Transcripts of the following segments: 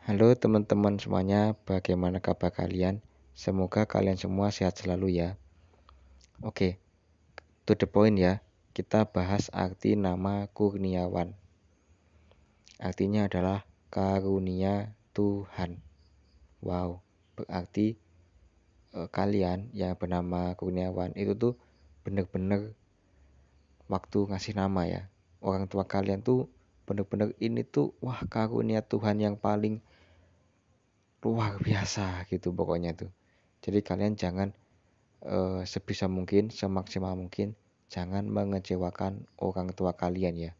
Halo teman-teman semuanya, bagaimana kabar kalian? Semoga kalian semua sehat selalu ya. Oke, to the point ya, kita bahas arti nama Kurniawan. Artinya adalah karunia Tuhan. Wow, berarti eh, kalian yang bernama Kurniawan itu tuh bener-bener waktu ngasih nama ya. Orang tua kalian tuh bener-bener ini tuh wah karunia Tuhan yang paling luar biasa gitu pokoknya tuh jadi kalian jangan uh, sebisa mungkin semaksimal mungkin jangan mengecewakan orang tua kalian ya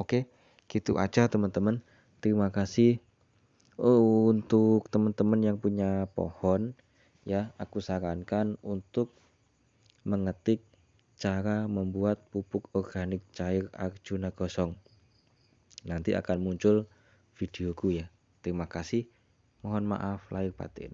oke gitu aja teman-teman terima kasih eh, untuk teman-teman yang punya pohon ya aku sarankan untuk mengetik cara membuat pupuk organik cair Arjuna kosong. Nanti akan muncul videoku ya. Terima kasih. Mohon maaf lahir batin.